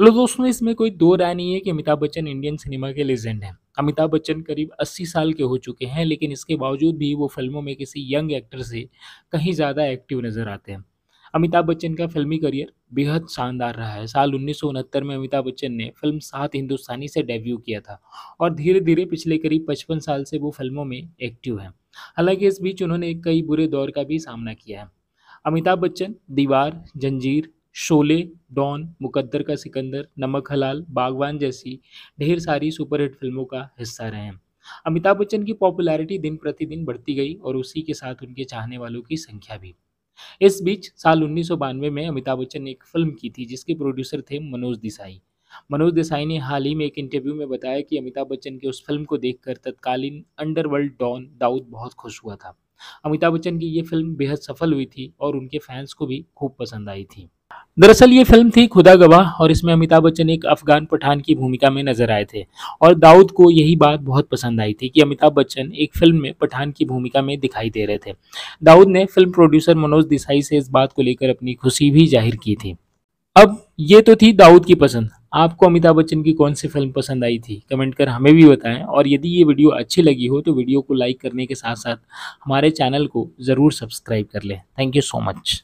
लो दोस्तों इसमें कोई दो राय नहीं है कि अमिताभ बच्चन इंडियन सिनेमा के लेजेंड हैं अमिताभ बच्चन करीब 80 साल के हो चुके हैं लेकिन इसके बावजूद भी वो फिल्मों में किसी यंग एक्टर से कहीं ज़्यादा एक्टिव नज़र आते हैं अमिताभ बच्चन का फिल्मी करियर बेहद शानदार रहा है साल उन्नीस में अमिताभ बच्चन ने फिल्म सात हिंदुस्तानी से डेब्यू किया था और धीरे धीरे पिछले करीब पचपन साल से वो फिल्मों में एक्टिव हैं हालांकि इस बीच उन्होंने कई बुरे दौर का भी सामना किया है अमिताभ बच्चन दीवार जंजीर शोले डॉन मुकद्दर का सिकंदर नमक हलाल बागवान जैसी ढेर सारी सुपरहिट फिल्मों का हिस्सा रहे अमिताभ बच्चन की पॉपुलैरिटी दिन प्रतिदिन बढ़ती गई और उसी के साथ उनके चाहने वालों की संख्या भी इस बीच साल उन्नीस में अमिताभ बच्चन ने एक फिल्म की थी जिसके प्रोड्यूसर थे मनोज देसाई मनोज देसाई ने हाल ही में एक इंटरव्यू में बताया कि अमिताभ बच्चन की उस फिल्म को देखकर तत्कालीन अंडरवर्ल्ड डॉन दाऊद बहुत खुश हुआ था अमिताभ बच्चन की ये फिल्म बेहद सफल हुई थी और उनके फैंस को भी खूब पसंद आई थी दरअसल ये फिल्म थी खुदा गवाह और इसमें अमिताभ बच्चन एक अफगान पठान की भूमिका में नजर आए थे और दाऊद को यही बात बहुत पसंद आई थी कि अमिताभ बच्चन एक फिल्म में पठान की भूमिका में दिखाई दे रहे थे दाऊद ने फिल्म प्रोड्यूसर मनोज देसाई से इस बात को लेकर अपनी खुशी भी जाहिर की थी अब ये तो थी दाऊद की पसंद आपको अमिताभ बच्चन की कौन सी फिल्म पसंद आई थी कमेंट कर हमें भी बताएं और यदि ये वीडियो अच्छी लगी हो तो वीडियो को लाइक करने के साथ साथ हमारे चैनल को ज़रूर सब्सक्राइब कर लें थैंक यू सो मच